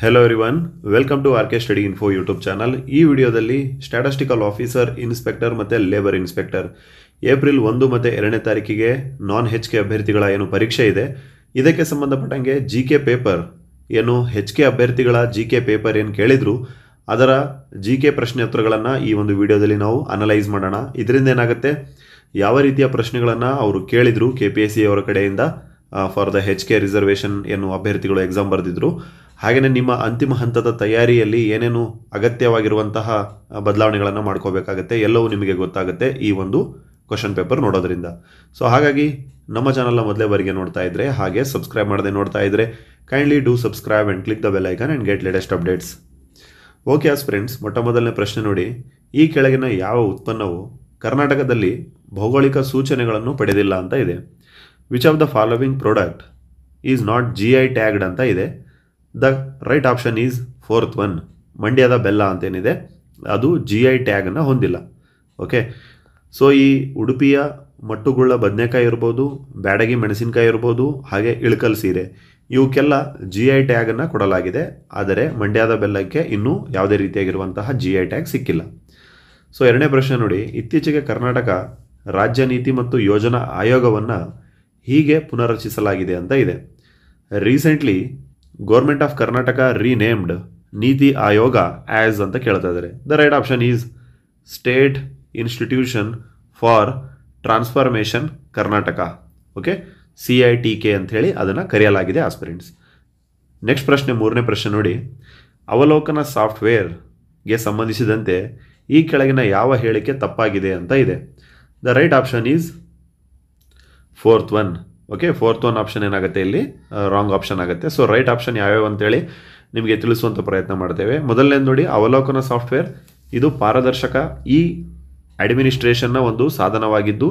hello everyone welcome to R K study info YouTube channel ಈ ವಿಡಿಯೋದಲ್ಲಿ statistical officer inspector ಮತ್ತು labour inspector April ಒಂದು ಮತ್ತು ಎರಡನೇ ತಾರೀಕಿಗೆ ನಾನ್ ಹೆಚ್ ಕೆ ಅಭ್ಯರ್ಥಿಗಳ ಏನು ಪರೀಕ್ಷೆ ಇದೆ ಇದಕ್ಕೆ ಸಂಬಂಧಪಟ್ಟಂಗೆ ಜಿ ಕೆ ಪೇಪರ್ ಏನು ಹೆಚ್ ಕೆ ಅಭ್ಯರ್ಥಿಗಳ ಜಿ ಕೆ ಪೇಪರ್ ಏನು ಕೇಳಿದ್ರು ಅದರ ಜಿ ಕೆ ಉತ್ತರಗಳನ್ನು ಈ ಒಂದು ವಿಡಿಯೋದಲ್ಲಿ ನಾವು ಅನಲೈಸ್ ಮಾಡೋಣ ಇದರಿಂದ ಏನಾಗುತ್ತೆ ಯಾವ ರೀತಿಯ ಪ್ರಶ್ನೆಗಳನ್ನು ಅವರು ಕೇಳಿದರು ಕೆ ಪಿ ಎಸ್ ಸಿ ಅವರ ಕಡೆಯಿಂದ for the H K reservation ಏನು ಅಭ್ಯರ್ಥಿಗಳು ಎಕ್ಸಾಮ್ ಬರೆದಿದ್ರು ಹಾಗೆಯೇ ನಿಮ್ಮ ಅಂತಿಮ ಹಂತದ ತಯಾರಿಯಲ್ಲಿ ಏನೇನು ಅಗತ್ಯವಾಗಿರುವಂತಹ ಬದಲಾವಣೆಗಳನ್ನು ಮಾಡ್ಕೋಬೇಕಾಗತ್ತೆ ಎಲ್ಲವೂ ನಿಮಗೆ ಗೊತ್ತಾಗುತ್ತೆ ಈ ಒಂದು ಕ್ವಶನ್ ಪೇಪರ್ ನೋಡೋದ್ರಿಂದ ಸೊ ಹಾಗಾಗಿ ನಮ್ಮ ಚಾನಲ್ನ ಮೊದಲೇ ಬಾರಿಗೆ ನೋಡ್ತಾ ಇದ್ರೆ ಹಾಗೆ ಸಬ್ಸ್ಕ್ರೈಬ್ ಮಾಡದೆ ನೋಡ್ತಾ ಇದ್ರೆ kindly do subscribe and click the bell icon and get latest updates okay as friends ಮೊಟ್ಟ ಮೊದಲನೇ ಪ್ರಶ್ನೆ ನೋಡಿ ಈ ಕೆಳಗಿನ ಯಾವ ಉತ್ಪನ್ನವು ಕರ್ನಾಟಕದಲ್ಲಿ ಭೌಗೋಳಿಕ ಸೂಚನೆಗಳನ್ನು ಪಡೆದಿಲ್ಲ ಅಂತ ಇದೆ which of the following product is not G I tagged ಅಂತ ಇದೆ the right option is fourth one ಮಂಡ್ಯದ ಬೆಲ್ಲ ಅಂತೇನಿದೆ ಅದು ಜಿ ಐ ಟ್ಯಾಗನ್ನು ಹೊಂದಿಲ್ಲ ಓಕೆ ಸೊ ಈ ಉಡುಪಿಯ ಮಟ್ಟುಗುಳ್ಳ ಬದನೆಕಾಯಿ ಇರ್ಬೋದು ಬ್ಯಾಡಗಿ ಮೆಣಸಿನಕಾಯಿ ಇರ್ಬೋದು ಹಾಗೆ ಇಳಕಲ್ ಸೀರೆ ಇವಕ್ಕೆಲ್ಲ ಜಿ ಐ ಟ್ಯಾಗನ್ನು ಕೊಡಲಾಗಿದೆ ಆದರೆ ಮಂಡ್ಯದ ಬೆಲ್ಲಕ್ಕೆ ಇನ್ನೂ ಯಾವುದೇ ರೀತಿಯಾಗಿರುವಂತಹ ಜಿ ಐ ಟ್ಯಾಗ್ ಸಿಕ್ಕಿಲ್ಲ ಸೊ ಎರಡನೇ ಪ್ರಶ್ನೆ ನೋಡಿ ಇತ್ತೀಚೆಗೆ ಕರ್ನಾಟಕ ರಾಜ್ಯ ನೀತಿ ಮತ್ತು ಯೋಜನಾ ಆಯೋಗವನ್ನು ಹೀಗೆ ಪುನರ್ರಚಿಸಲಾಗಿದೆ ಅಂತ ಇದೆ recently government of Karnataka renamed NITI Aayog as ಅಂತ ಕೇಳ್ತಾ ಇದ್ದಾರೆ the right option is state institution for transformation Karnataka okay C I T K ಅಂಥೇಳಿ ಅದನ್ನು ಕರೆಯಲಾಗಿದೆ ಆಸ್ಪಿರೆಂಟ್ಸ್ ನೆಕ್ಸ್ಟ್ ಪ್ರಶ್ನೆ ಮೂರನೇ ಪ್ರಶ್ನೆ ನೋಡಿ ಅವಲೋಕನ ಸಾಫ್ಟ್ವೇರ್ಗೆ ಸಂಬಂಧಿಸಿದಂತೆ ಈ ಕೆಳಗಿನ ಯಾವ ಹೇಳಿಕೆ ತಪ್ಪಾಗಿದೆ ಅಂತ ಇದೆ the right option is fourth one okay fourth one option ಏನಾಗುತ್ತೆ ಇಲ್ಲಿ ರಾಂಗ್ uh, ಆಪ್ಷನ್ ಆಗುತ್ತೆ ಸೊ ರೈಟ್ ಆಪ್ಷನ್ ಯಾವ್ಯಾವ ಅಂತೇಳಿ ನಿಮಗೆ ತಿಳಿಸುವಂಥ ಪ್ರಯತ್ನ ಮಾಡ್ತೇವೆ ಮೊದಲನೇ ನೋಡಿ ಅವಲೋಕನ ಸಾಫ್ಟ್ವೇರ್ ಇದು ಪಾರದರ್ಶಕ ಈ ಅಡ್ಮಿನಿಸ್ಟ್ರೇಷನ್ನ ಒಂದು ಸಾಧನವಾಗಿದ್ದು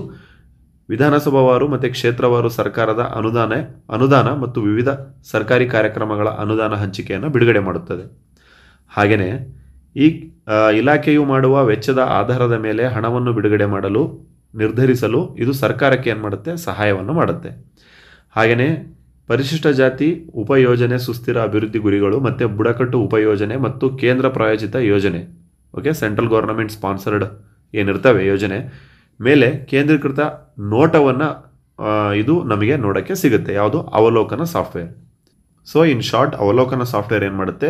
ವಿಧಾನಸಭಾವಾರು ಮತ್ತು ಕ್ಷೇತ್ರವಾರು ಸರ್ಕಾರದ ಅನುದಾನ ಅನುದಾನ ಮತ್ತು ವಿವಿಧ ಸರ್ಕಾರಿ ಕಾರ್ಯಕ್ರಮಗಳ ಅನುದಾನ ಹಂಚಿಕೆಯನ್ನು ಬಿಡುಗಡೆ ಮಾಡುತ್ತದೆ ಹಾಗೆಯೇ ಈ ಇಲಾಖೆಯು ಮಾಡುವ ವೆಚ್ಚದ ಆಧಾರದ ಮೇಲೆ ಹಣವನ್ನು ಬಿಡುಗಡೆ ಮಾಡಲು ನಿರ್ಧರಿಸಲು ಇದು ಸರ್ಕಾರಕ್ಕೆ ಏನು ಮಾಡುತ್ತೆ ಸಹಾಯವನ್ನು ಮಾಡುತ್ತೆ ಹಾಗೆಯೇ ಪರಿಶಿಷ್ಟ ಜಾತಿ ಉಪಯೋಜನೆ ಸುಸ್ಥಿರ ಅಭಿವೃದ್ಧಿ ಗುರಿಗಳು ಮತ್ತು ಬುಡಕಟ್ಟು ಉಪಯೋಜನೆ ಮತ್ತು ಕೇಂದ್ರ ಪ್ರಾಯೋಜಿತ ಯೋಜನೆ ಓಕೆ ಸೆಂಟ್ರಲ್ ಗೌರ್ಮೆಂಟ್ ಸ್ಪಾನ್ಸರ್ಡ್ ಏನಿರ್ತವೆ ಯೋಜನೆ ಮೇಲೆ ಕೇಂದ್ರೀಕೃತ ನೋಟವನ್ನು ಇದು ನಮಗೆ ನೋಡೋಕ್ಕೆ ಸಿಗುತ್ತೆ ಯಾವುದು ಅವಲೋಕನ ಸಾಫ್ಟ್ವೇರ್ ಸೊ ಇನ್ ಶಾರ್ಟ್ ಅವಲೋಕನ ಸಾಫ್ಟ್ವೇರ್ ಏನು ಮಾಡುತ್ತೆ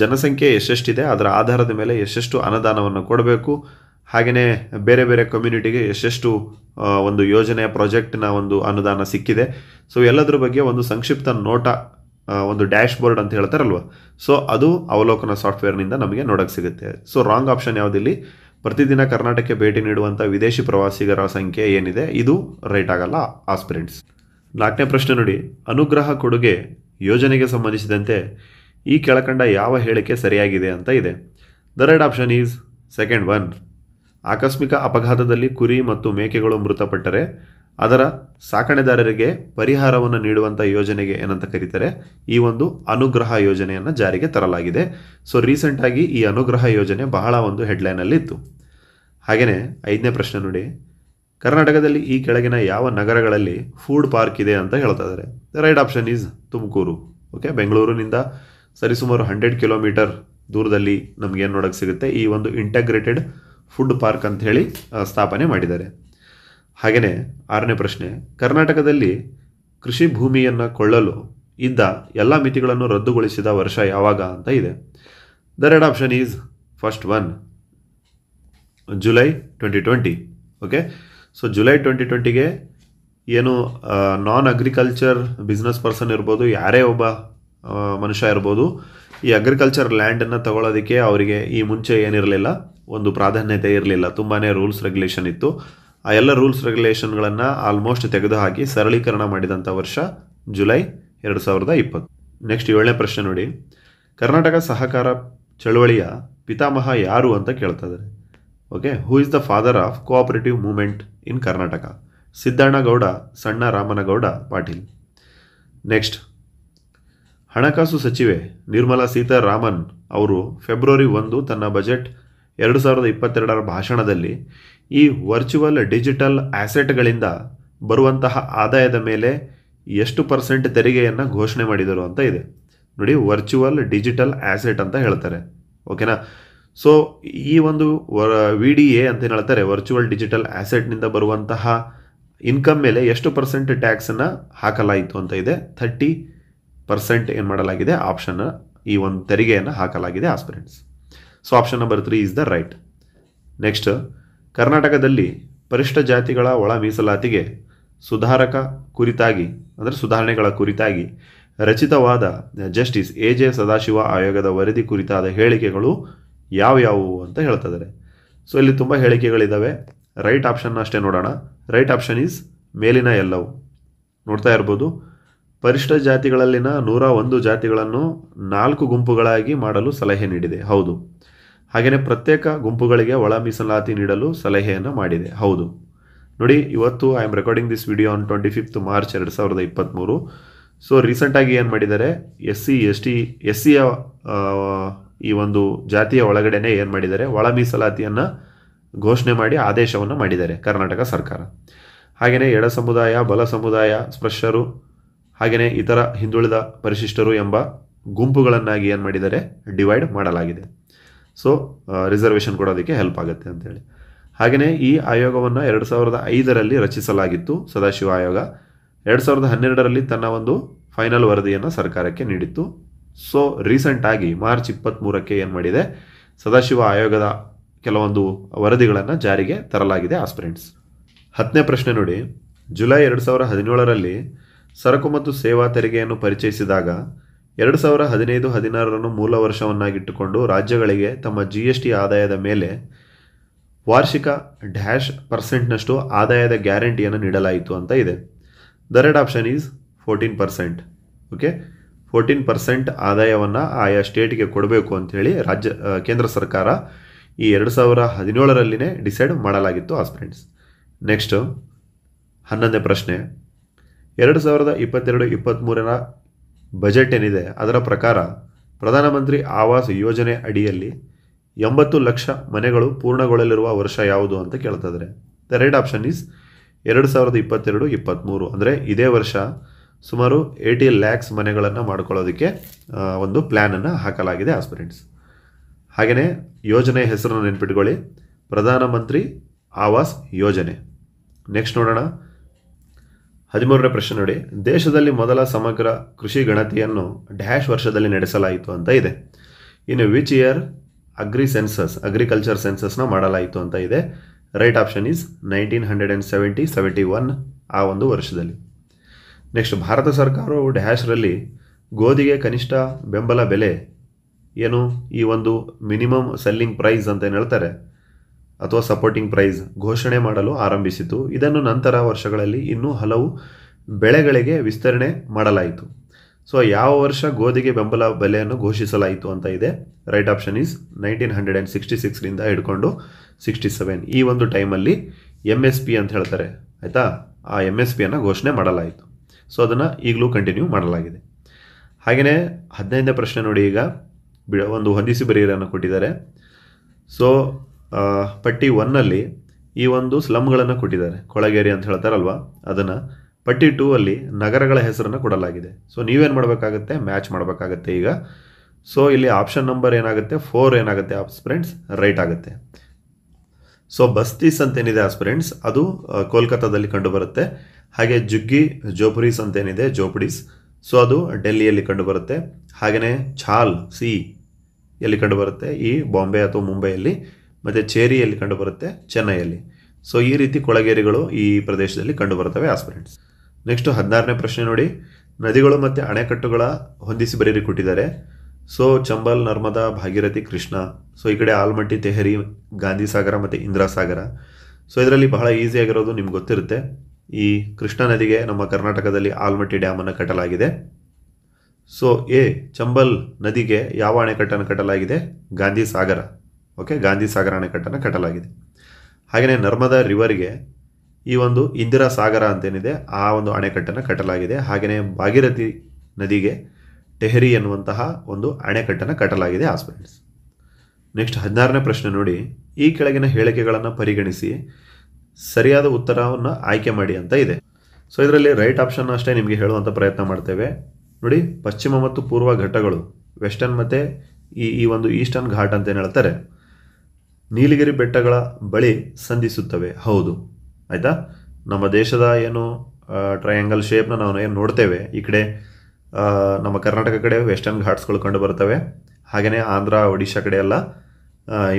ಜನಸಂಖ್ಯೆ ಎಷ್ಟೆಷ್ಟಿದೆ ಅದರ ಆಧಾರದ ಮೇಲೆ ಎಷ್ಟೆಷ್ಟು ಅನುದಾನವನ್ನು ಕೊಡಬೇಕು ಹಾಗೆಯೇ ಬೇರೆ ಬೇರೆ ಕಮ್ಯುನಿಟಿಗೆ ಎಷ್ಟೆಷ್ಟು ಒಂದು ಯೋಜನೆ ಪ್ರಾಜೆಕ್ಟ್ನ ಒಂದು ಅನುದಾನ ಸಿಕ್ಕಿದೆ ಸೊ ಎಲ್ಲದರ ಬಗ್ಗೆ ಒಂದು ಸಂಕ್ಷಿಪ್ತ ನೋಟ ಒಂದು ಡ್ಯಾಶ್ ಬೋರ್ಡ್ ಅಂತ ಹೇಳ್ತಾರಲ್ವ ಸೊ ಅದು ಅವಲೋಕನ ಸಾಫ್ಟ್ವೇರ್ನಿಂದ ನಮಗೆ ನೋಡೋಕೆ ಸಿಗುತ್ತೆ ಸೊ ರಾಂಗ್ ಆಪ್ಷನ್ ಯಾವುದಿಲ್ಲ ಪ್ರತಿದಿನ ಕರ್ನಾಟಕಕ್ಕೆ ಭೇಟಿ ನೀಡುವಂಥ ವಿದೇಶಿ ಪ್ರವಾಸಿಗರ ಸಂಖ್ಯೆ ಏನಿದೆ ಇದು ರೈಟ್ ಆಗಲ್ಲ ಆಸ್ಪಿರೆಂಟ್ಸ್ ನಾಲ್ಕನೇ ಪ್ರಶ್ನೆ ನೋಡಿ ಅನುಗ್ರಹ ಕೊಡುಗೆ ಯೋಜನೆಗೆ ಸಂಬಂಧಿಸಿದಂತೆ ಈ ಕೆಳಕಂಡ ಯಾವ ಹೇಳಿಕೆ ಸರಿಯಾಗಿದೆ ಅಂತ ಇದೆ the right option is second one ಆಕಸ್ಮಿಕ ಅಪಘಾತದಲ್ಲಿ ಕುರಿ ಮತ್ತು ಮೇಕೆಗಳು ಮೃತಪಟ್ಟರೆ ಅದರ ಸಾಕಣೆದಾರರಿಗೆ ಪರಿಹಾರವನ್ನು ನೀಡುವಂಥ ಯೋಜನೆಗೆ ಏನಂತ ಕರೀತಾರೆ ಈ ಒಂದು ಅನುಗ್ರಹ ಯೋಜನೆಯನ್ನು ಜಾರಿಗೆ ತರಲಾಗಿದೆ ಸೊ ರೀಸೆಂಟಾಗಿ ಈ ಅನುಗ್ರಹ ಯೋಜನೆ ಬಹಳ ಒಂದು ಹೆಡ್ಲೈನಲ್ಲಿ ಇತ್ತು ಹಾಗೆಯೇ ಐದನೇ ಪ್ರಶ್ನೆ ನೋಡಿ ಕರ್ನಾಟಕದಲ್ಲಿ ಈ ಕೆಳಗಿನ ಯಾವ ನಗರಗಳಲ್ಲಿ ಫುಡ್ ಪಾರ್ಕ್ ಇದೆ ಅಂತ ಹೇಳ್ತಾ ಇದ್ದಾರೆ right option is Tumakuru okay ಬೆಂಗಳೂರಿನಿಂದ ಸರಿಸುಮಾರು ಹಂಡ್ರೆಡ್ ಕಿಲೋಮೀಟರ್ ದೂರದಲ್ಲಿ ನಮಗೇನು ನೋಡೋಕ್ಕೆ ಸಿಗುತ್ತೆ ಈ ಒಂದು ಇಂಟಗ್ರೇಟೆಡ್ ಫುಡ್ ಪಾರ್ಕ್ ಅಂತ ಹೇಳಿ ಸ್ಥಾಪನೆ ಮಾಡಿದ್ದಾರೆ ಹಾಗೆಯೇ ಆರನೇ ಪ್ರಶ್ನೆ ಕರ್ನಾಟಕದಲ್ಲಿ ಕೃಷಿ ಭೂಮಿಯನ್ನು ಕೊಳ್ಳಲು ಇದ್ದ ಎಲ್ಲ ಮಿತಿಗಳನ್ನು ರದ್ದುಗೊಳಿಸಿದ ವರ್ಷ ಯಾವಾಗ ಅಂತ ಇದೆ the red option is first one July twenty twenty okay so July twenty ಟ್ವೆಂಟಿಗೆ ಏನು ನಾನ್ ಅಗ್ರಿಕಲ್ಚರ್ ಬಿಸ್ನೆಸ್ ಪರ್ಸನ್ ಇರ್ಬೋದು ಯಾರೇ ಒಬ್ಬ ಮನುಷ್ಯ ಇರ್ಬೋದು ಈ ಅಗ್ರಿಕಲ್ಚರ್ ಲ್ಯಾಂಡನ್ನು ತಗೊಳ್ಳೋದಕ್ಕೆ ಅವರಿಗೆ ಈ ಮುಂಚೆ ಏನಿರಲಿಲ್ಲ ಒಂದು ಪ್ರಾಧಾನ್ಯತೆ ಇರಲಿಲ್ಲ ತುಂಬಾ ರೂಲ್ಸ್ ರೆಗ್ಯುಲೇಷನ್ ಇತ್ತು ಆ ಎಲ್ಲ ರೂಲ್ಸ್ ರೆಗ್ಯುಲೇಷನ್ಗಳನ್ನು ಆಲ್ಮೋಸ್ಟ್ ತೆಗೆದುಹಾಕಿ ಸರಳೀಕರಣ ಮಾಡಿದಂಥ ವರ್ಷ ಜುಲೈ ಎರಡು ಸಾವಿರದ ಇಪ್ಪತ್ತು ನೆಕ್ಸ್ಟ್ ಏಳನೇ ಪ್ರಶ್ನೆ ನೋಡಿ ಕರ್ನಾಟಕ ಸಹಕಾರ ಚಳವಳಿಯ ಪಿತಾಮಹ ಯಾರು ಅಂತ ಇದ್ದಾರೆ okay who is the father of cooperative movement in Karnataka Siddanagouda Sanna Ramanagouda Patil next ಹಣಕಾಸು ಸಚಿವೆ ನಿರ್ಮಲಾ ಸೀತಾರಾಮನ್ ಅವರು ಫೆಬ್ರವರಿ ಒಂದು ತನ್ನ ಬಜೆಟ್ ಎರಡು ಸಾವಿರದ ಇಪ್ಪತ್ತೆರಡರ ಭಾಷಣದಲ್ಲಿ ಈ ವರ್ಚುವಲ್ ಡಿಜಿಟಲ್ ಆ್ಯಸೆಟ್ಗಳಿಂದ ಬರುವಂತಹ ಆದಾಯದ ಮೇಲೆ ಎಷ್ಟು ಪರ್ಸೆಂಟ್ ತೆರಿಗೆಯನ್ನು ಘೋಷಣೆ ಮಾಡಿದರು ಅಂತ ಇದೆ ನೋಡಿ ವರ್ಚುವಲ್ ಡಿಜಿಟಲ್ ಆ್ಯಸೆಟ್ ಅಂತ ಹೇಳ್ತಾರೆ ಓಕೆನಾ ಸೊ ಈ ಒಂದು ವ ವಿ ಡಿ ಎ ಅಂತ ಏನು ಹೇಳ್ತಾರೆ ವರ್ಚುವಲ್ ಡಿಜಿಟಲ್ ಆ್ಯಸೆಟ್ನಿಂದ ಬರುವಂತಹ ಇನ್ಕಮ್ ಮೇಲೆ ಎಷ್ಟು ಪರ್ಸೆಂಟ್ ಟ್ಯಾಕ್ಸನ್ನು ಹಾಕಲಾಯಿತು ಅಂತ ಇದೆ ಥರ್ಟಿ ಪರ್ಸೆಂಟ್ ಏನು ಮಾಡಲಾಗಿದೆ ಆಪ್ಷನ್ನ ಈ ಒಂದು ತೆರಿಗೆಯನ್ನು ಹಾಕಲಾಗಿದೆ aspirants so option number three is the right next ಕರ್ನಾಟಕದಲ್ಲಿ ಪರಿಷ್ಠ ಜಾತಿಗಳ ಒಳ ಮೀಸಲಾತಿಗೆ ಸುಧಾರಕ ಕುರಿತಾಗಿ ಅಂದರೆ ಸುಧಾರಣೆಗಳ ಕುರಿತಾಗಿ ರಚಿತವಾದ ಜಸ್ಟಿಸ್ ಎ ಜೆ ಸದಾಶಿವ ಆಯೋಗದ ವರದಿ ಕುರಿತಾದ ಹೇಳಿಕೆಗಳು ಯಾವ್ಯಾವು ಅಂತ ಹೇಳ್ತಿದ್ದಾರೆ ಸೊ ಇಲ್ಲಿ ತುಂಬ ಹೇಳಿಕೆಗಳಿದ್ದಾವೆ ರೈಟ್ ಆಪ್ಷನ್ ಅಷ್ಟೇ ನೋಡೋಣ ರೈಟ್ ಆಪ್ಷನ್ ಈಸ್ ಮೇಲಿನ ಎಲ್ಲವು ನೋಡ್ತಾ ಇರ್ಬೋದು ಪರಿಷ್ಠ ಜಾತಿಗಳಲ್ಲಿನ ನೂರ ಒಂದು ಜಾತಿಗಳನ್ನು ನಾಲ್ಕು ಗುಂಪುಗಳಾಗಿ ಮಾಡಲು ಸಲಹೆ ನೀಡಿದೆ ಹೌದು ಹಾಗೆಯೇ ಪ್ರತ್ಯೇಕ ಗುಂಪುಗಳಿಗೆ ಒಳ ಮೀಸಲಾತಿ ನೀಡಲು ಸಲಹೆಯನ್ನು ಮಾಡಿದೆ ಹೌದು ನೋಡಿ ಇವತ್ತು I am recording this video on twenty fifth March ಎರಡು ಸಾವಿರದ ಇಪ್ಪತ್ತ್ಮೂರು ಸೊ ರೀಸೆಂಟಾಗಿ ಏನು ಮಾಡಿದ್ದಾರೆ S C S T S ಸಿಯ ಈ ಒಂದು ಜಾತಿಯ ಒಳಗಡೆನೇ ಏನು ಮಾಡಿದ್ದಾರೆ ಒಳ ಮೀಸಲಾತಿಯನ್ನು ಘೋಷಣೆ ಮಾಡಿ ಆದೇಶವನ್ನು ಮಾಡಿದ್ದಾರೆ ಕರ್ನಾಟಕ ಸರ್ಕಾರ ಹಾಗೆಯೇ ಎಡ ಸಮುದಾಯ ಬಲ ಸಮುದಾಯ ಸ್ಪರ್ಶರು ಹಾಗೆಯೇ ಇತರ ಹಿಂದುಳಿದ ಪರಿಶಿಷ್ಟರು ಎಂಬ ಗುಂಪುಗಳನ್ನಾಗಿ ಏನು ಮಾಡಿದ್ದಾರೆ ಡಿವೈಡ್ ಮಾಡಲಾಗಿದೆ ಸೊ ರಿಸರ್ವೇಷನ್ ಕೊಡೋದಕ್ಕೆ ಹೆಲ್ಪ್ ಆಗುತ್ತೆ ಅಂತೇಳಿ ಹಾಗೆಯೇ ಈ ಆಯೋಗವನ್ನು ಎರಡು ಸಾವಿರದ ಐದರಲ್ಲಿ ರಚಿಸಲಾಗಿತ್ತು ಸದಾಶಿವ ಆಯೋಗ ಎರಡು ಸಾವಿರದ ಹನ್ನೆರಡರಲ್ಲಿ ತನ್ನ ಒಂದು ಫೈನಲ್ ವರದಿಯನ್ನು ಸರ್ಕಾರಕ್ಕೆ ನೀಡಿತ್ತು ಸೊ ರೀಸೆಂಟಾಗಿ ಮಾರ್ಚ್ ಇಪ್ಪತ್ತ್ಮೂರಕ್ಕೆ ಏನು ಮಾಡಿದೆ ಸದಾಶಿವ ಆಯೋಗದ ಕೆಲವೊಂದು ವರದಿಗಳನ್ನು ಜಾರಿಗೆ ತರಲಾಗಿದೆ ಆಸ್ಪಿರೆಂಟ್ಸ್ ಹತ್ತನೇ ಪ್ರಶ್ನೆ ನೋಡಿ ಜುಲೈ ಎರಡು ಸಾವಿರ ಹದಿನೇಳರಲ್ಲಿ ಸರಕು ಮತ್ತು ಸೇವಾ ತೆರಿಗೆಯನ್ನು ಪರಿಚಯಿಸಿದಾಗ ಎರಡು ಸಾವಿರ ಹದಿನೈದು ಹದಿನಾರರನ್ನು ಮೂಲ ವರ್ಷವನ್ನಾಗಿಟ್ಟುಕೊಂಡು ರಾಜ್ಯಗಳಿಗೆ ತಮ್ಮ ಜಿ ಎಸ್ ಟಿ ಆದಾಯದ ಮೇಲೆ ವಾರ್ಷಿಕ ಡ್ಯಾಶ್ ಪರ್ಸೆಂಟ್ನಷ್ಟು ಆದಾಯದ ಗ್ಯಾರಂಟಿಯನ್ನು ನೀಡಲಾಯಿತು ಅಂತ ಇದೆ the red option is fourteen percent okay fourteen percent ಆದಾಯವನ್ನು ಆಯಾ ಸ್ಟೇಟಿಗೆ ಕೊಡಬೇಕು ಅಂಥೇಳಿ ರಾಜ್ಯ ಕೇಂದ್ರ ಸರ್ಕಾರ ಈ ಎರಡು ಸಾವಿರ ಹದಿನೇಳರಲ್ಲಿನೇ ಡಿಸೈಡ್ ಮಾಡಲಾಗಿತ್ತು ಆ ಫ್ರೆಂಡ್ಸ್ ನೆಕ್ಸ್ಟು ಹನ್ನೊಂದನೇ ಪ್ರಶ್ನೆ ಎರಡು ಸಾವಿರದ ಇಪ್ಪತ್ತೆರಡು ಇಪ್ಪತ್ತ್ಮೂರರ ಬಜೆಟ್ ಏನಿದೆ ಅದರ ಪ್ರಕಾರ ಪ್ರಧಾನಮಂತ್ರಿ ಆವಾಸ್ ಯೋಜನೆ ಅಡಿಯಲ್ಲಿ ಎಂಬತ್ತು ಲಕ್ಷ ಮನೆಗಳು ಪೂರ್ಣಗೊಳ್ಳಲಿರುವ ವರ್ಷ ಯಾವುದು ಅಂತ ಕೇಳ್ತಿದ್ದಾರೆ ದ ರೈಟ್ ಆಪ್ಷನ್ ಈಸ್ ಎರಡು ಸಾವಿರದ ಇಪ್ಪತ್ತೆರಡು ಇಪ್ಪತ್ತ್ಮೂರು ಅಂದರೆ ಇದೇ ವರ್ಷ ಸುಮಾರು ಏಯ್ಟಿ ಲ್ಯಾಕ್ಸ್ ಮನೆಗಳನ್ನು ಮಾಡ್ಕೊಳ್ಳೋದಕ್ಕೆ ಒಂದು ಪ್ಲ್ಯಾನನ್ನು ಹಾಕಲಾಗಿದೆ ಆಸ್ಪಿರೆಂಟ್ಸ್ ಹಾಗೆಯೇ ಯೋಜನೆ ಹೆಸರನ್ನು ನೆನ್ಪಿಟ್ಕೊಳ್ಳಿ ಪ್ರಧಾನಮಂತ್ರಿ ಆವಾಸ್ ಯೋಜನೆ ನೆಕ್ಸ್ಟ್ ನೋಡೋಣ ಹದಿಮೂರನೇ ಪ್ರಶ್ನೆ ನೋಡಿ ದೇಶದಲ್ಲಿ ಮೊದಲ ಸಮಗ್ರ ಕೃಷಿ ಗಣತಿಯನ್ನು ಡ್ಯಾಶ್ ವರ್ಷದಲ್ಲಿ ನಡೆಸಲಾಯಿತು ಅಂತ ಇದೆ ಇನ್ನು which year agri census agriculture ಸೆನ್ಸಸ್ನ ಮಾಡಲಾಯಿತು ಅಂತ ಇದೆ right option is nineteen hundred and seventy seventy one ಆ ಒಂದು ವರ್ಷದಲ್ಲಿ ನೆಕ್ಸ್ಟ್ ಭಾರತ ಸರ್ಕಾರವು ಡ್ಯಾಶ್ರಲ್ಲಿ ಗೋಧಿಗೆ ಕನಿಷ್ಠ ಬೆಂಬಲ ಬೆಲೆ ಏನು ಈ ಒಂದು ಮಿನಿಮಮ್ ಸೆಲ್ಲಿಂಗ್ ಪ್ರೈಸ್ ಅಂತ ಏನು ಹೇಳ್ತಾರೆ ಅಥವಾ ಸಪೋರ್ಟಿಂಗ್ ಪ್ರೈಸ್ ಘೋಷಣೆ ಮಾಡಲು ಆರಂಭಿಸಿತು ಇದನ್ನು ನಂತರ ವರ್ಷಗಳಲ್ಲಿ ಇನ್ನೂ ಹಲವು ಬೆಳೆಗಳಿಗೆ ವಿಸ್ತರಣೆ ಮಾಡಲಾಯಿತು ಸೊ ಯಾವ ವರ್ಷ ಗೋಧಿಗೆ ಬೆಂಬಲ ಬೆಲೆಯನ್ನು ಘೋಷಿಸಲಾಯಿತು ಅಂತ ಇದೆ right option is nineteen hundred and sixty ಸಿಕ್ಸ್ರಿಂದ ಹಿಡ್ಕೊಂಡು ಸಿಕ್ಸ್ಟಿ ಸೆವೆನ್ ಈ ಒಂದು ಟೈಮಲ್ಲಿ ಎಮ್ ಎಸ್ ಪಿ ಅಂತ ಹೇಳ್ತಾರೆ ಆಯಿತಾ ಆ ಎಮ್ ಎಸ್ ಪಿಯನ್ನು ಘೋಷಣೆ ಮಾಡಲಾಯಿತು ಸೊ ಅದನ್ನು ಈಗಲೂ ಕಂಟಿನ್ಯೂ ಮಾಡಲಾಗಿದೆ ಹಾಗೆಯೇ ಹದಿನೈದನೇ ಪ್ರಶ್ನೆ ನೋಡಿ ಈಗ ಬಿಡ ಒಂದು ಹೊಂದಿಸಿ ಬರೀರನ್ನು ಕೊಟ್ಟಿದ್ದಾರೆ ಸೊ ಪಟ್ಟಿ ಒನ್ನಲ್ಲಿ ಈ ಒಂದು ಸ್ಲಮ್ಗಳನ್ನು ಕೊಟ್ಟಿದ್ದಾರೆ ಕೊಳಗೇರಿ ಅಂತ ಹೇಳ್ತಾರಲ್ವ ಅದನ್ನು ಪಟ್ಟಿ ಟೂ ಅಲ್ಲಿ ನಗರಗಳ ಹೆಸರನ್ನು ಕೊಡಲಾಗಿದೆ ಸೊ ನೀವೇನು ಮಾಡಬೇಕಾಗುತ್ತೆ ಮ್ಯಾಚ್ ಮಾಡಬೇಕಾಗತ್ತೆ ಈಗ ಸೊ ಇಲ್ಲಿ ಆಪ್ಷನ್ ನಂಬರ್ ಏನಾಗುತ್ತೆ ಫೋರ್ ಏನಾಗುತ್ತೆ ಫ್ರೆಂಡ್ಸ್ ರೈಟ್ ಆಗುತ್ತೆ ಸೊ ಬಸ್ತೀಸ್ ಅಂತೇನಿದೆ ಫ್ರೆಂಡ್ಸ್ ಅದು ಕೋಲ್ಕತ್ತಾದಲ್ಲಿ ಕಂಡುಬರುತ್ತೆ ಹಾಗೆ ಜುಗ್ಗಿ ಜೋಪುರೀಸ್ ಅಂತೇನಿದೆ ಜೋಪಡೀಸ್ ಸೊ ಅದು ಡೆಲ್ಲಿಯಲ್ಲಿ ಕಂಡುಬರುತ್ತೆ ಹಾಗೆಯೇ ಛಾಲ್ ಸಿ ಎಲ್ಲಿ ಕಂಡುಬರುತ್ತೆ ಈ ಬಾಂಬೆ ಅಥವಾ ಮುಂಬೈಯಲ್ಲಿ ಮತ್ತು ಚೇರಿಯಲ್ಲಿ ಕಂಡುಬರುತ್ತೆ ಚೆನ್ನೈಯಲ್ಲಿ ಸೊ ಈ ರೀತಿ ಕೊಳಗೇರಿಗಳು ಈ ಪ್ರದೇಶದಲ್ಲಿ ಕಂಡುಬರುತ್ತವೆ ಆಸ್ಪಿರೆಂಟ್ಸ್ ನೆಕ್ಸ್ಟ್ ಹದಿನಾರನೇ ಪ್ರಶ್ನೆ ನೋಡಿ ನದಿಗಳು ಮತ್ತು ಅಣೆಕಟ್ಟುಗಳ ಹೊಂದಿಸಿ ಬರೀರಿ ಕೊಟ್ಟಿದ್ದಾರೆ ಸೊ ಚಂಬಲ್ ನರ್ಮದಾ ಭಾಗಿರಥಿ ಕೃಷ್ಣ ಸೊ ಈ ಕಡೆ ಆಲ್ಮಟ್ಟಿ ತೆಹರಿ ಗಾಂಧಿ ಸಾಗರ ಮತ್ತು ಇಂದಿರಾ ಸಾಗರ ಸೊ ಇದರಲ್ಲಿ ಬಹಳ ಈಸಿಯಾಗಿರೋದು ನಿಮ್ಗೆ ಗೊತ್ತಿರುತ್ತೆ ಈ ಕೃಷ್ಣಾ ನದಿಗೆ ನಮ್ಮ ಕರ್ನಾಟಕದಲ್ಲಿ ಆಲ್ಮಟ್ಟಿ ಡ್ಯಾಮನ್ನು ಕಟ್ಟಲಾಗಿದೆ ಸೊ ಎ ಚಂಬಲ್ ನದಿಗೆ ಯಾವ ಅಣೆಕಟ್ಟನ್ನು ಕಟ್ಟಲಾಗಿದೆ ಗಾಂಧಿ ಸಾಗರ ಓಕೆ ಗಾಂಧಿ ಸಾಗರ ಅಣೆಕಟ್ಟನ್ನು ಕಟ್ಟಲಾಗಿದೆ ಹಾಗೆಯೇ ನರ್ಮದಾ ರಿವರ್ಗೆ ಈ ಒಂದು ಇಂದಿರಾ ಸಾಗರ ಅಂತೇನಿದೆ ಆ ಒಂದು ಅಣೆಕಟ್ಟನ್ನು ಕಟ್ಟಲಾಗಿದೆ ಹಾಗೆಯೇ ಭಾಗೀರಥಿ ನದಿಗೆ ಟೆಹರಿ ಎನ್ನುವಂತಹ ಒಂದು ಅಣೆಕಟ್ಟನ್ನು ಕಟ್ಟಲಾಗಿದೆ ಆಸ್ಪೆಂಟ್ಸ್ ನೆಕ್ಸ್ಟ್ ಹದಿನಾರನೇ ಪ್ರಶ್ನೆ ನೋಡಿ ಈ ಕೆಳಗಿನ ಹೇಳಿಕೆಗಳನ್ನು ಪರಿಗಣಿಸಿ ಸರಿಯಾದ ಉತ್ತರವನ್ನು ಆಯ್ಕೆ ಮಾಡಿ ಅಂತ ಇದೆ ಸೊ ಇದರಲ್ಲಿ ರೈಟ್ ಆಪ್ಷನ್ ಅಷ್ಟೇ ನಿಮಗೆ ಹೇಳುವಂಥ ಪ್ರಯತ್ನ ಮಾಡ್ತೇವೆ ನೋಡಿ ಪಶ್ಚಿಮ ಮತ್ತು ಪೂರ್ವ ಘಟ್ಟಗಳು ವೆಸ್ಟರ್ನ್ ಮತ್ತು ಈ ಈ ಒಂದು ಈಸ್ಟರ್ನ್ ಘಾಟ್ ಅಂತೇನು ಹೇಳ್ತಾರೆ ನೀಲಗಿರಿ ಬೆಟ್ಟಗಳ ಬಳಿ ಸಂಧಿಸುತ್ತವೆ ಹೌದು ಆಯಿತಾ ನಮ್ಮ ದೇಶದ ಏನು ಟ್ರಯಾಂಗಲ್ ಶೇಪ್ನ ನಾವು ಏನು ನೋಡ್ತೇವೆ ಈ ಕಡೆ ನಮ್ಮ ಕರ್ನಾಟಕ ಕಡೆ ವೆಸ್ಟರ್ನ್ ಘಾಟ್ಸ್ಗಳು ಕಂಡು ಬರ್ತವೆ ಹಾಗೆಯೇ ಆಂಧ್ರ ಒಡಿಶಾ ಕಡೆ ಎಲ್ಲ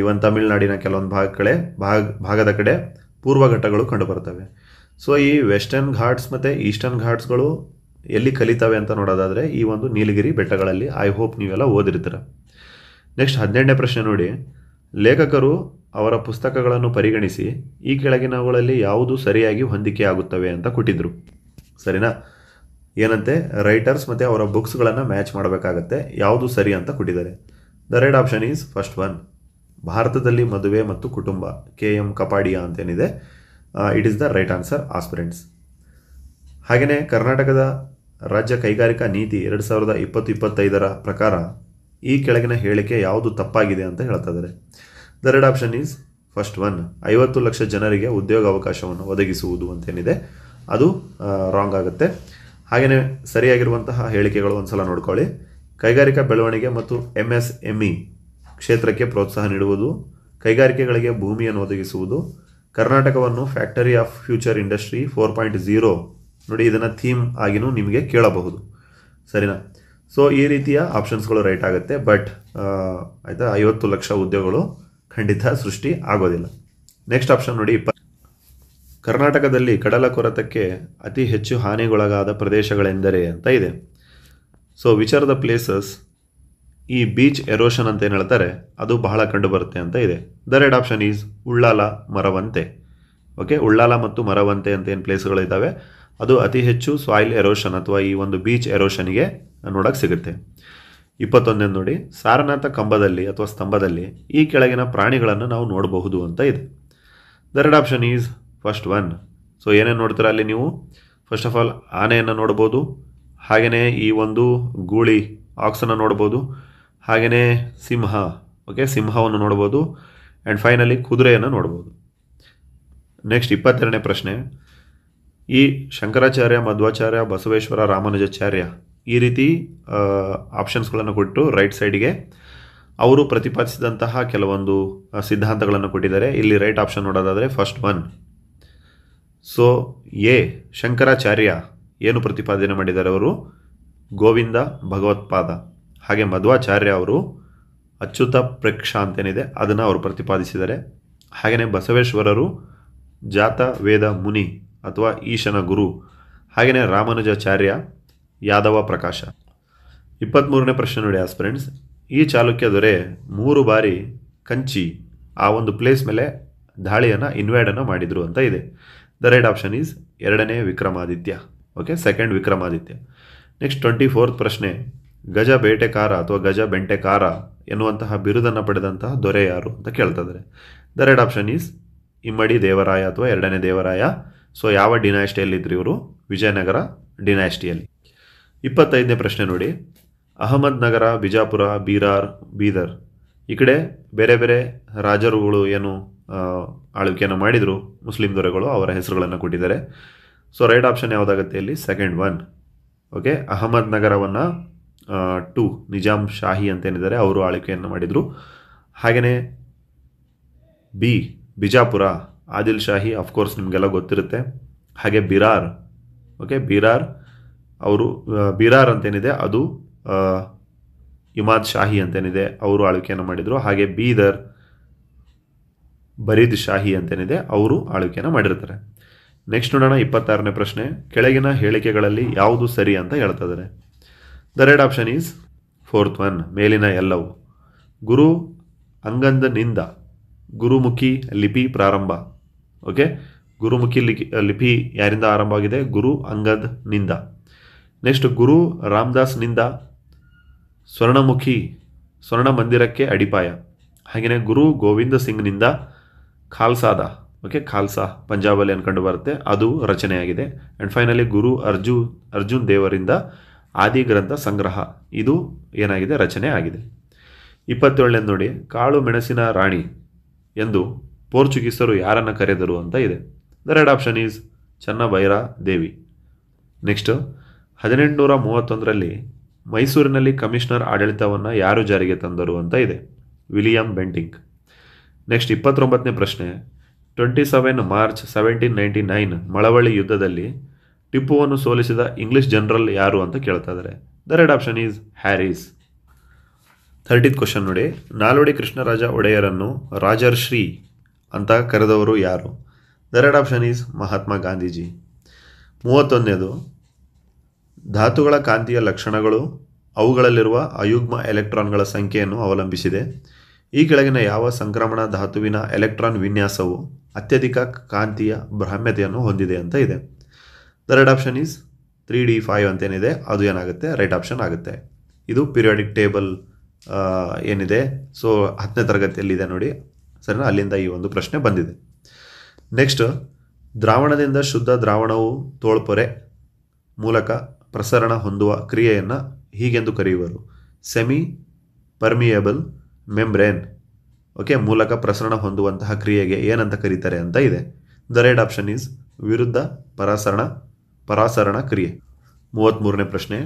ಇವನ್ ತಮಿಳುನಾಡಿನ ಕೆಲವೊಂದು ಭಾಗ ಕಡೆ ಭಾಗ ಭಾಗದ ಕಡೆ ಪೂರ್ವ ಘಟ್ಟಗಳು ಕಂಡು ಬರ್ತವೆ ಸೊ ಈ ವೆಸ್ಟರ್ನ್ ಘಾಟ್ಸ್ ಮತ್ತು ಈಸ್ಟರ್ನ್ ಘಾಟ್ಸ್ಗಳು ಎಲ್ಲಿ ಕಲಿತವೆ ಅಂತ ನೋಡೋದಾದರೆ ಈ ಒಂದು ನೀಲಗಿರಿ ಬೆಟ್ಟಗಳಲ್ಲಿ ಐ ಹೋಪ್ ನೀವೆಲ್ಲ ಓದಿರ್ತೀರ ನೆಕ್ಸ್ಟ್ ಹದಿನೆಂಟನೇ ಪ್ರಶ್ನೆ ನೋಡಿ ಲೇಖಕರು ಅವರ ಪುಸ್ತಕಗಳನ್ನು ಪರಿಗಣಿಸಿ ಈ ಕೆಳಗಿನವುಗಳಲ್ಲಿ ಯಾವುದು ಸರಿಯಾಗಿ ಹೊಂದಿಕೆ ಆಗುತ್ತವೆ ಅಂತ ಕೊಟ್ಟಿದ್ರು ಸರಿನಾ ಏನಂತೆ ರೈಟರ್ಸ್ ಮತ್ತು ಅವರ ಬುಕ್ಸ್ಗಳನ್ನು ಮ್ಯಾಚ್ ಮಾಡಬೇಕಾಗತ್ತೆ ಯಾವುದು ಸರಿ ಅಂತ ಕೊಟ್ಟಿದ್ದಾರೆ the right option is first one ಭಾರತದಲ್ಲಿ ಮದುವೆ ಮತ್ತು ಕುಟುಂಬ ಕೆ ಎಂ ಕಪಾಡಿಯಾ ಅಂತೇನಿದೆ it is the right answer aspirants ಹಾಗೆಯೇ ಕರ್ನಾಟಕದ ರಾಜ್ಯ ಕೈಗಾರಿಕಾ ನೀತಿ ಎರಡು ಸಾವಿರದ ಇಪ್ಪತ್ತು ಇಪ್ಪತ್ತೈದರ ಪ್ರಕಾರ ಈ ಕೆಳಗಿನ ಹೇಳಿಕೆ ಯಾವುದು ತಪ್ಪಾಗಿದೆ ಅಂತ ಹೇಳ್ತಾ ಇದ್ದಾರೆ the red option is first one ಐವತ್ತು ಲಕ್ಷ ಜನರಿಗೆ ಉದ್ಯೋಗ ಅವಕಾಶವನ್ನು ಒದಗಿಸುವುದು ಅಂತೇನಿದೆ ಅದು ರಾಂಗ್ ಆಗುತ್ತೆ ಹಾಗೆಯೇ ಸರಿಯಾಗಿರುವಂತಹ ಹೇಳಿಕೆಗಳು ಒಂದು ಸಲ ನೋಡ್ಕೊಳ್ಳಿ ಕೈಗಾರಿಕಾ ಬೆಳವಣಿಗೆ ಮತ್ತು ಎಮ್ ಎಸ್ ಇ ಕ್ಷೇತ್ರಕ್ಕೆ ಪ್ರೋತ್ಸಾಹ ನೀಡುವುದು ಕೈಗಾರಿಕೆಗಳಿಗೆ ಭೂಮಿಯನ್ನು ಒದಗಿಸುವುದು ಕರ್ನಾಟಕವನ್ನು factory of future industry four point zero ನೋಡಿ ಇದನ್ನು ಥೀಮ್ ಆಗಿನೂ ನಿಮಗೆ ಕೇಳಬಹುದು ಸರಿನಾ ಸೊ ಈ ರೀತಿಯ ಆಪ್ಷನ್ಸ್ಗಳು ರೈಟ್ ಆಗುತ್ತೆ ಬಟ್ ಆಯಿತಾ ಐವತ್ತು ಲಕ್ಷ ಉದ್ಯೋಗಗಳು ಖಂಡಿತ ಸೃಷ್ಟಿ ಆಗೋದಿಲ್ಲ ನೆಕ್ಸ್ಟ್ ಆಪ್ಷನ್ ನೋಡಿ ಇಪ್ಪ ಕರ್ನಾಟಕದಲ್ಲಿ ಕಡಲ ಕೊರತಕ್ಕೆ ಅತಿ ಹೆಚ್ಚು ಹಾನಿಗೊಳಗಾದ ಪ್ರದೇಶಗಳೆಂದರೆ ಅಂತ ಇದೆ ಸೊ ವಿಚ್ ದ ಪ್ಲೇಸಸ್ ಈ ಬೀಚ್ ಎರೋಷನ್ ಅಂತ ಏನು ಹೇಳ್ತಾರೆ ಅದು ಬಹಳ ಕಂಡು ಬರುತ್ತೆ ಅಂತ ಇದೆ the red option is Ullal Maravanthe okay Ullal ಮತ್ತು ಮರವಂತೆ ಅಂತ ಏನು ಪ್ಲೇಸ್ಗಳಿದ್ದಾವೆ ಅದು ಅತಿ ಹೆಚ್ಚು ಸಾಯಿಲ್ ಎರೋಷನ್ ಅಥವಾ ಈ ಒಂದು ಬೀಚ್ ಎರೋಷನ್ಗೆ ನೋಡೋಕ್ಕೆ ಸಿಗುತ್ತೆ ಇಪ್ಪತ್ತೊಂದನೇ ನೋಡಿ ಸಾರನಾಥ ಕಂಬದಲ್ಲಿ ಅಥವಾ ಸ್ತಂಭದಲ್ಲಿ ಈ ಕೆಳಗಿನ ಪ್ರಾಣಿಗಳನ್ನು ನಾವು ನೋಡಬಹುದು ಅಂತ ಇದೆ the option is first one so ಏನೇನು ನೋಡ್ತೀರಾ ಅಲ್ಲಿ ನೀವು ಫಸ್ಟ್ ಆಫ್ ಆಲ್ ಆನೆಯನ್ನು ನೋಡ್ಬೋದು ಹಾಗೆಯೇ ಈ ಒಂದು ಗೂಳಿ ಆಕ್ಸನ್ನು ನೋಡ್ಬೋದು ಹಾಗೆಯೇ ಸಿಂಹ ಓಕೆ ಸಿಂಹವನ್ನು ನೋಡ್ಬೋದು ಆ್ಯಂಡ್ ಫೈನಲಿ ಕುದುರೆಯನ್ನು ನೋಡ್ಬೋದು ನೆಕ್ಸ್ಟ್ ಇಪ್ಪತ್ತೆರಡನೇ ಪ್ರಶ್ನೆ ಈ ಶಂಕರಾಚಾರ್ಯ ಮಧ್ವಾಚಾರ್ಯ ಬಸವೇಶ್ವರ ರಾಮಾನುಜಾಚಾರ್ಯ ಈ ರೀತಿ ಆಪ್ಷನ್ಸ್ಗಳನ್ನು ಕೊಟ್ಟು ರೈಟ್ ಸೈಡ್ಗೆ ಅವರು ಪ್ರತಿಪಾದಿಸಿದಂತಹ ಕೆಲವೊಂದು ಸಿದ್ಧಾಂತಗಳನ್ನು ಕೊಟ್ಟಿದ್ದಾರೆ ಇಲ್ಲಿ ರೈಟ್ ಆಪ್ಷನ್ ನೋಡೋದಾದರೆ first one so a Shankaracharya ಏನು ಪ್ರತಿಪಾದನೆ ಮಾಡಿದ್ದಾರೆ ಅವರು ಗೋವಿಂದ ಭಗವತ್ಪಾದ ಹಾಗೆ ಮಧ್ವಾಚಾರ್ಯ ಅವರು ಅಚ್ಯುತ ಪ್ರೇಕ್ಷ ಅಂತೇನಿದೆ ಅದನ್ನು ಅವರು ಪ್ರತಿಪಾದಿಸಿದ್ದಾರೆ ಹಾಗೆಯೇ ಬಸವೇಶ್ವರರು ಜಾತ ವೇದ ಮುನಿ ಅಥವಾ ಈಶನ ಗುರು ಹಾಗೆಯೇ ರಾಮಾನುಜಾಚಾರ್ಯ ಯಾದವ ಪ್ರಕಾಶ ಇಪ್ಪತ್ತ್ಮೂರನೇ ಪ್ರಶ್ನೆ ನೋಡಿ ಫ್ರೆಂಡ್ಸ್ ಈ ಚಾಲುಕ್ಯ ದೊರೆ ಮೂರು ಬಾರಿ ಕಂಚಿ ಆ ಒಂದು ಪ್ಲೇಸ್ ಮೇಲೆ ದಾಳಿಯನ್ನು ಇನ್ವೈಡನ್ನು ಮಾಡಿದರು ಅಂತ ಇದೆ ದ ರೈಟ್ ಆಪ್ಷನ್ ಈಸ್ ಎರಡನೇ Vikramaditya okay second Vikramaditya next twenty fourth ಪ್ರಶ್ನೆ ಗಜ ಬೇಟೆಕಾರ ಅಥವಾ ಗಜ ಬೆಂಟೆಕಾರ ಎನ್ನುವಂತಹ ಬಿರುದನ್ನು ಪಡೆದಂತಹ ದೊರೆ ಯಾರು ಅಂತ ಕೇಳ್ತಾ ದ ರೈಟ್ ಆಪ್ಷನ್ ಈಸ್ ಇಮ್ಮಡಿ ದೇವರಾಯ ಅಥವಾ ಎರಡನೇ ದೇವರಾಯ ಸೊ ಯಾವ ಡಿನಾಸ್ಟಿಯಲ್ಲಿದ್ದರು ಇವರು ವಿಜಯನಗರ ಡಿನಾಸ್ಟಿಯಲ್ಲಿ ಇಪ್ಪತ್ತೈದನೇ ಪ್ರಶ್ನೆ ನೋಡಿ ಅಹಮದ್ ನಗರ ಬಿಜಾಪುರ ಬೀರಾರ್ ಬೀದರ್ ಈ ಕಡೆ ಬೇರೆ ಬೇರೆ ರಾಜರುಗಳು ಏನು ಆಳ್ವಿಕೆಯನ್ನು ಮಾಡಿದರು ಮುಸ್ಲಿಂ ದೊರೆಗಳು ಅವರ ಹೆಸರುಗಳನ್ನು ಕೊಟ್ಟಿದ್ದಾರೆ ಸೊ ರೈಟ್ ಆಪ್ಷನ್ ಯಾವುದಾಗುತ್ತೆ ಇಲ್ಲಿ ಸೆಕೆಂಡ್ ಒನ್ ಓಕೆ ಅಹಮದ್ ನಗರವನ್ನು ಟು ನಿಜಾಮ್ ಶಾಹಿ ಅಂತೇನಿದ್ದಾರೆ ಅವರು ಆಳ್ವಿಕೆಯನ್ನು ಮಾಡಿದರು ಹಾಗೆಯೇ ಬಿ ಬಿಜಾಪುರ ಆದಿಲ್ ಶಾಹಿ ಅಫ್ಕೋರ್ಸ್ ನಿಮಗೆಲ್ಲ ಗೊತ್ತಿರುತ್ತೆ ಹಾಗೆ ಬಿರಾರ್ ಓಕೆ ಬಿರಾರ್ ಅವರು ಬಿರಾರ್ ಅಂತೇನಿದೆ ಅದು ಇಮಾದ್ ಶಾಹಿ ಅಂತೇನಿದೆ ಅವರು ಆಳ್ವಿಕೆಯನ್ನು ಮಾಡಿದರು ಹಾಗೆ ಬೀದರ್ ಬರೀದ್ ಶಾಹಿ ಅಂತೇನಿದೆ ಅವರು ಆಳ್ವಿಕೆಯನ್ನು ಮಾಡಿರ್ತಾರೆ ನೆಕ್ಸ್ಟ್ ನೋಡೋಣ ಇಪ್ಪತ್ತಾರನೇ ಪ್ರಶ್ನೆ ಕೆಳಗಿನ ಹೇಳಿಕೆಗಳಲ್ಲಿ ಯಾವುದು ಸರಿ ಅಂತ ಹೇಳ್ತಿದ್ದಾರೆ the red option is fourth one ಮೇಲಿನ ಎಲ್ಲವು ಗುರು ಅಂಗಂದನಿಂದ ಗುರುಮುಖಿ ಲಿಪಿ ಪ್ರಾರಂಭ ಓಕೆ ಗುರುಮುಖಿ ಲಿಪಿ ಯಾರಿಂದ ಆರಂಭ ಆಗಿದೆ ಗುರು ನಿಂದ ನೆಕ್ಸ್ಟ್ ಗುರು ರಾಮದಾಸ್ನಿಂದ ಸ್ವರ್ಣಮುಖಿ ಸ್ವರ್ಣ ಮಂದಿರಕ್ಕೆ ಅಡಿಪಾಯ ಹಾಗೆಯೇ ಗುರು ಗೋವಿಂದ ಸಿಂಗ್ನಿಂದ ಖಾಲ್ಸಾದ ಓಕೆ ಖಾಲ್ಸಾ ಪಂಜಾಬಲ್ಲಿ ಅನ್ಕೊಂಡು ಬರುತ್ತೆ ಅದು ರಚನೆಯಾಗಿದೆ ಆ್ಯಂಡ್ ಫೈನಲಿ ಗುರು ಅರ್ಜು ಅರ್ಜುನ್ ದೇವರಿಂದ ಆದಿ ಗ್ರಂಥ ಸಂಗ್ರಹ ಇದು ಏನಾಗಿದೆ ರಚನೆ ಆಗಿದೆ ಇಪ್ಪತ್ತೇಳನೇ ನೋಡಿ ಕಾಳು ಮೆಣಸಿನ ರಾಣಿ ಎಂದು ಪೋರ್ಚುಗೀಸರು ಯಾರನ್ನು ಕರೆದರು ಅಂತ ಇದೆ the red option is Channabhaira Devi next ಹದಿನೆಂಟುನೂರ ಮೂವತ್ತೊಂದರಲ್ಲಿ ಮೈಸೂರಿನಲ್ಲಿ ಕಮಿಷನರ್ ಆಡಳಿತವನ್ನು ಯಾರು ಜಾರಿಗೆ ತಂದರು ಅಂತ ಇದೆ ವಿಲಿಯಂ ಬೆಂಟಿಂಗ್ ನೆಕ್ಸ್ಟ್ ಇಪ್ಪತ್ತೊಂಬತ್ತನೇ ಪ್ರಶ್ನೆ twenty seven March seventeen ninety nine Malavalli ಯುದ್ಧದಲ್ಲಿ ಟಿಪ್ಪುವನ್ನು ಸೋಲಿಸಿದ ಇಂಗ್ಲಿಷ್ ಜನರಲ್ ಯಾರು ಅಂತ ಕೇಳ್ತಾ ಇದ್ದಾರೆ the right option is Harris thirtieth question ನೋಡಿ ನಾಲ್ವಡಿ ಕೃಷ್ಣರಾಜ ಒಡೆಯರನ್ನು ರಾಜರ್ಶ್ರೀ ಅಂತ ಕರೆದವರು ಯಾರು the red option is Mahatma Gandhiji ಮೂವತ್ತೊಂದನೇದು ಧಾತುಗಳ ಕಾಂತೀಯ ಲಕ್ಷಣಗಳು ಅವುಗಳಲ್ಲಿರುವ ಅಯುಗ್ಮ ಎಲೆಕ್ಟ್ರಾನ್ಗಳ ಸಂಖ್ಯೆಯನ್ನು ಅವಲಂಬಿಸಿದೆ ಈ ಕೆಳಗಿನ ಯಾವ ಸಂಕ್ರಮಣ ಧಾತುವಿನ ಎಲೆಕ್ಟ್ರಾನ್ ವಿನ್ಯಾಸವು ಅತ್ಯಧಿಕ ಕಾಂತೀಯ ಭ್ರಾಮ್ಯತೆಯನ್ನು ಹೊಂದಿದೆ ಅಂತ ಇದೆ the right option is three D five ಅಂತೇನಿದೆ ಅದು ಏನಾಗುತ್ತೆ ರೈಟ್ ಆಪ್ಷನ್ ಆಗುತ್ತೆ ಇದು ಪಿರಿಯಾಡಿಕ್ ಟೇಬಲ್ ಏನಿದೆ ಸೊ ಹತ್ತನೇ ತರಗತಿಯಲ್ಲಿದೆ ನೋಡಿ ಸರಿನಾ ಅಲ್ಲಿಂದ ಈ ಒಂದು ಪ್ರಶ್ನೆ ಬಂದಿದೆ ನೆಕ್ಸ್ಟ್ ದ್ರಾವಣದಿಂದ ಶುದ್ಧ ದ್ರಾವಣವು ತೋಳ್ಪೊರೆ ಮೂಲಕ ಪ್ರಸರಣ ಹೊಂದುವ ಕ್ರಿಯೆಯನ್ನು ಹೀಗೆಂದು ಕರೆಯುವರು ಸೆಮಿ ಪರ್ಮಿಯಬಲ್ ಮೆಂಬ್ರೇನ್ ಓಕೆ ಮೂಲಕ ಪ್ರಸರಣ ಹೊಂದುವಂತಹ ಕ್ರಿಯೆಗೆ ಏನಂತ ಕರೀತಾರೆ ಅಂತ ಇದೆ ದ ರೈಟ್ ಆಪ್ಷನ್ ಈಸ್ ವಿರುದ್ಧ ಪರಾಸರಣ ಪರಾಸರಣ ಕ್ರಿಯೆ ಮೂವತ್ತ್ಮೂರನೇ ಪ್ರಶ್ನೆ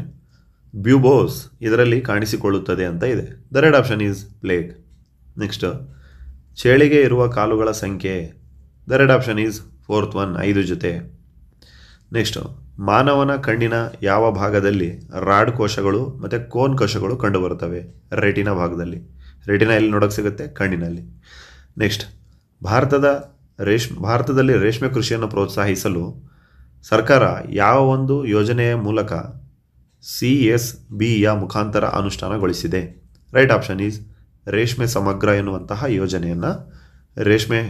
ಬ್ಯೂಬೋಸ್ ಇದರಲ್ಲಿ ಕಾಣಿಸಿಕೊಳ್ಳುತ್ತದೆ ಅಂತ ಇದೆ the right option is plague next ಚೇಳಿಗೆ ಇರುವ ಕಾಲುಗಳ ಸಂಖ್ಯೆ the right option is fourth one ಐದು ಜೊತೆ ನೆಕ್ಸ್ಟು ಮಾನವನ ಕಣ್ಣಿನ ಯಾವ ಭಾಗದಲ್ಲಿ ರಾಡ್ ಕೋಶಗಳು ಮತ್ತು ಕೋನ್ ಕೋಶಗಳು ಕಂಡುಬರುತ್ತವೆ ರೆಟಿನ ಭಾಗದಲ್ಲಿ ರೆಟಿನ ಎಲ್ಲಿ ನೋಡೋಕೆ ಸಿಗುತ್ತೆ ಕಣ್ಣಿನಲ್ಲಿ ನೆಕ್ಸ್ಟ್ ಭಾರತದ ರೇಷ್ಮೆ ಭಾರತದಲ್ಲಿ ರೇಷ್ಮೆ ಕೃಷಿಯನ್ನು ಪ್ರೋತ್ಸಾಹಿಸಲು ಸರ್ಕಾರ ಯಾವ ಒಂದು ಯೋಜನೆಯ ಮೂಲಕ ಸಿ ಎಸ್ ಬಿಯ ಮುಖಾಂತರ ಅನುಷ್ಠಾನಗೊಳಿಸಿದೆ ರೈಟ್ ಆಪ್ಷನ್ ಈಸ್ ರೇಷ್ಮೆ ಸಮಗ್ರ ಎನ್ನುವಂತಹ ಯೋಜನೆಯನ್ನು ರೇಷ್ಮೆ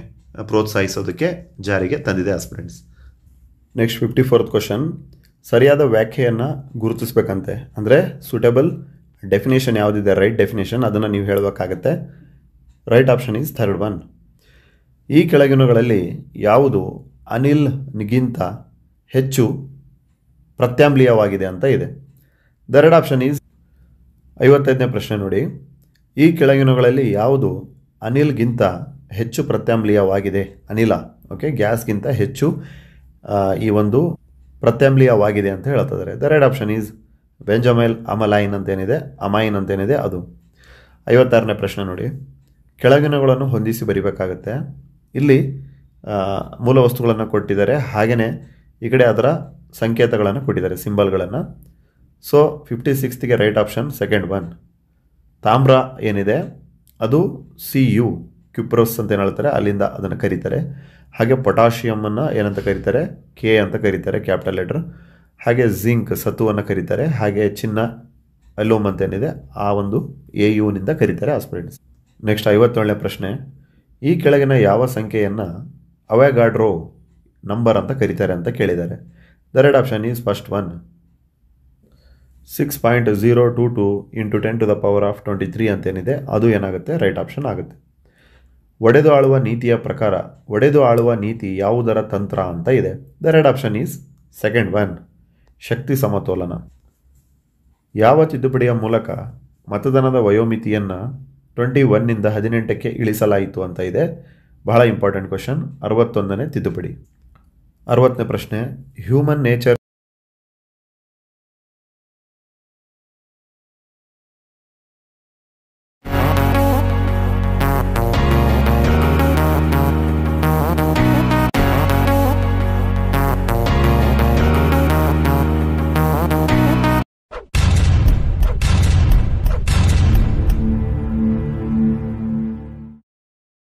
ಪ್ರೋತ್ಸಾಹಿಸೋದಕ್ಕೆ ಜಾರಿಗೆ ತಂದಿದೆ aspirants next fifty fourth question ಸರಿಯಾದ ವ್ಯಾಖ್ಯೆಯನ್ನು ಗುರುತಿಸ್ಬೇಕಂತೆ ಅಂದರೆ ಸೂಟೇಬಲ್ ಡೆಫಿನೇಷನ್ ಯಾವುದಿದೆ ರೈಟ್ ಡೆಫಿನೇಷನ್ ಅದನ್ನು ನೀವು ಹೇಳಬೇಕಾಗತ್ತೆ right option is third one ಈ ಕೆಳಗಿನಗಳಲ್ಲಿ ಯಾವುದು ಅನಿಲ್ಗಿಂತ ಹೆಚ್ಚು ಪ್ರತ್ಯಾಮ್ಲೀಯವಾಗಿದೆ ಅಂತ ಇದೆ ದ ಆಪ್ಷನ್ ಈಸ್ ಐವತ್ತೈದನೇ ಪ್ರಶ್ನೆ ನೋಡಿ ಈ ಕೆಳಗಿನಗಳಲ್ಲಿ ಯಾವುದು ಅನಿಲ್ಗಿಂತ ಹೆಚ್ಚು ಪ್ರತ್ಯಾಮ್ಲೀಯವಾಗಿದೆ ಅನಿಲ ಓಕೆ ಗ್ಯಾಸ್ಗಿಂತ ಹೆಚ್ಚು ಈ ಒಂದು ಪ್ರತ್ಯಮ್ಲೀಯವಾಗಿದೆ ಅಂತ ಹೇಳ್ತಿದ್ದಾರೆ the right option is benzyl ಅಮಲೈನ್ ಅಂತೇನಿದೆ ಅಮೈನ್ ಅಂತೇನಿದೆ ಅದು ಐವತ್ತಾರನೇ ಪ್ರಶ್ನೆ ನೋಡಿ ಕೆಳಗಿನಗಳನ್ನು ಹೊಂದಿಸಿ ಬರಿಬೇಕಾಗತ್ತೆ ಇಲ್ಲಿ ಮೂಲ ವಸ್ತುಗಳನ್ನು ಕೊಟ್ಟಿದ್ದಾರೆ ಹಾಗೆಯೇ ಈ ಕಡೆ ಅದರ ಸಂಕೇತಗಳನ್ನು ಕೊಟ್ಟಿದ್ದಾರೆ ಸಿಂಬಲ್ಗಳನ್ನು ಸೊ ಫಿಫ್ಟಿ ಸಿಕ್ಸ್ತ್ಗೆ ರೈಟ್ ಆಪ್ಷನ್ ಸೆಕೆಂಡ್ ಒನ್ ತಾಮ್ರ ಏನಿದೆ ಅದು ಸಿ ಯು ಕ್ಯುಪ್ರಸ್ ಅಂತ ಏನು ಹೇಳ್ತಾರೆ ಅಲ್ಲಿಂದ ಅದನ್ನು ಕರೀತಾರೆ ಹಾಗೆ ಪೊಟಾಷಿಯಮನ್ನು ಏನಂತ ಕರೀತಾರೆ ಕೆ ಅಂತ ಕರೀತಾರೆ ಕ್ಯಾಪಿಟಲ್ ಲೆಟರ್ ಹಾಗೆ ಜಿಂಕ್ ಸತುವನ್ನು ಕರೀತಾರೆ ಹಾಗೆ ಚಿನ್ನ ಅಲೋಮ್ ಅಂತ ಏನಿದೆ ಆ ಒಂದು ಎ ಯುನಿಂದ ಕರೀತಾರೆ ಆಸ್ಪಿರಿಟ್ಸ್ ನೆಕ್ಸ್ಟ್ ಐವತ್ತೇಳನೇ ಪ್ರಶ್ನೆ ಈ ಕೆಳಗಿನ ಯಾವ ಸಂಖ್ಯೆಯನ್ನು ಅವೆಗಾಡ್ರೋ ನಂಬರ್ ಅಂತ ಕರೀತಾರೆ ಅಂತ ಕೇಳಿದ್ದಾರೆ the red option is first one six point zero two two into ten to the power of twenty three ಅಂತೇನಿದೆ ಅದು ಏನಾಗುತ್ತೆ ರೈಟ್ ಆಪ್ಷನ್ ಆಗುತ್ತೆ ಒಡೆದು ಆಳುವ ನೀತಿಯ ಪ್ರಕಾರ ಒಡೆದು ಆಳುವ ನೀತಿ ಯಾವುದರ ತಂತ್ರ ಅಂತ ಇದೆ the red option is second one ಶಕ್ತಿ ಸಮತೋಲನ ಯಾವ ತಿದ್ದುಪಡಿಯ ಮೂಲಕ ಮತದಾನದ ವಯೋಮಿತಿಯನ್ನು ಟ್ವೆಂಟಿ ಒನ್ನಿಂದ ಹದಿನೆಂಟಕ್ಕೆ ಇಳಿಸಲಾಯಿತು ಅಂತ ಇದೆ ಬಹಳ ಇಂಪಾರ್ಟೆಂಟ್ ಕ್ವಶನ್ ಅರವತ್ತೊಂದನೇ ತಿದ್ದುಪಡಿ ಅರವತ್ತನೇ ಪ್ರಶ್ನೆ ಹ್ಯೂಮನ್ ನೇಚರ್